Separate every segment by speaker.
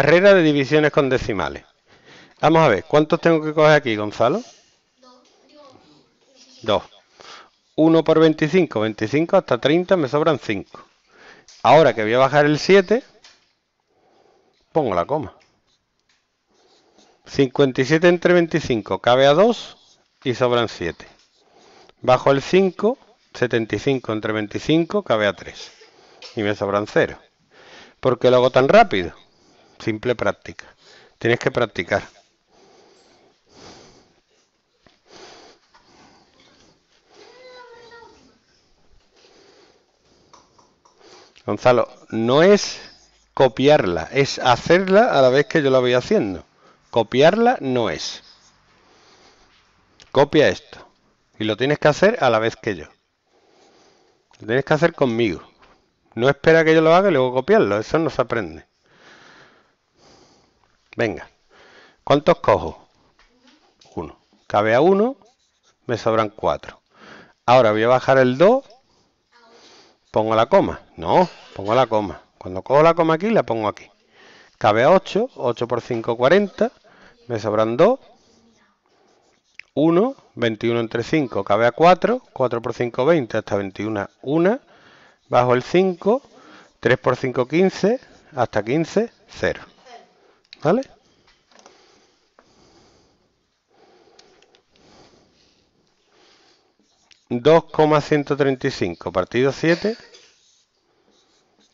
Speaker 1: Carrera de divisiones con decimales. Vamos a ver, ¿cuántos tengo que coger aquí, Gonzalo? Dos. 1 por 25, 25 hasta 30, me sobran 5. Ahora que voy a bajar el 7, pongo la coma. 57 entre 25 cabe a 2 y sobran 7. Bajo el 5, 75 entre 25 cabe a 3 y me sobran 0. ¿Por qué lo hago tan rápido? simple práctica. Tienes que practicar. Gonzalo, no es copiarla, es hacerla a la vez que yo la voy haciendo. Copiarla no es. Copia esto. Y lo tienes que hacer a la vez que yo. Lo tienes que hacer conmigo. No espera que yo lo haga y luego copiarlo. Eso no se aprende. Venga. ¿Cuántos cojo? Uno. Cabe a 1, me sobran 4. Ahora voy a bajar el 2. Pongo la coma. No, pongo la coma. Cuando cojo la coma aquí, la pongo aquí. Cabe a 8. 8 por 5, 40. Me sobran 2. 1. 21 entre 5. Cabe a 4. 4 por 5, 20. Hasta 21, 1. Bajo el 5. 3 por 5, 15. Hasta 15, 0. ¿Vale? 2,135 partido 7.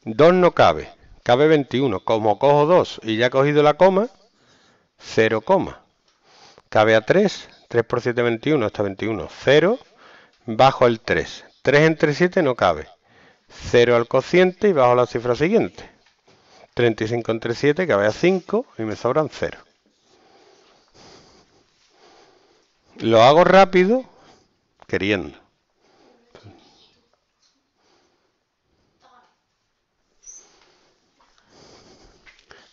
Speaker 1: 2 no cabe, cabe 21. Como cojo 2 y ya he cogido la coma, 0, cabe a 3. 3 por 7, 21, hasta 21, 0. Bajo el 3. 3 entre 7 no cabe. 0 al cociente y bajo la cifra siguiente. 35 entre 7 cabe a 5 y me sobran 0. Lo hago rápido queriendo.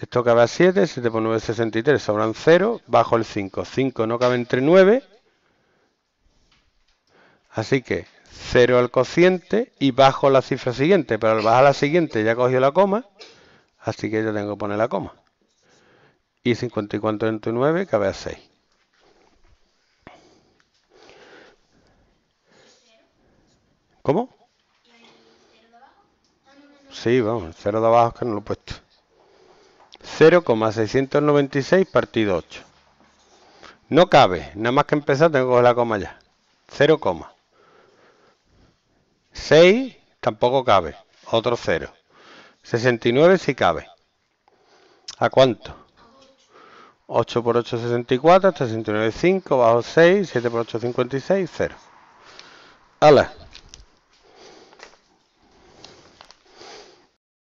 Speaker 1: Esto eh, cabe a 7, 7 por 9 es 63, sobran 0, bajo el 5, 5 no cabe entre 9, así que 0 al cociente y bajo la cifra siguiente, pero al bajar la siguiente ya cogió la coma, así que yo tengo que poner la coma. Y 54 entre 9 cabe a 6. ¿Cómo? Sí, vamos, el 0 de abajo que no lo he puesto. 0,696 partido 8. No cabe, nada más que empezar tengo la coma ya. 0, 6 tampoco cabe, otro 0. 69 sí cabe. ¿A cuánto? 8 por 8 64, 69 5, bajo 6, 7 por 8 56, 0. ¡Hala!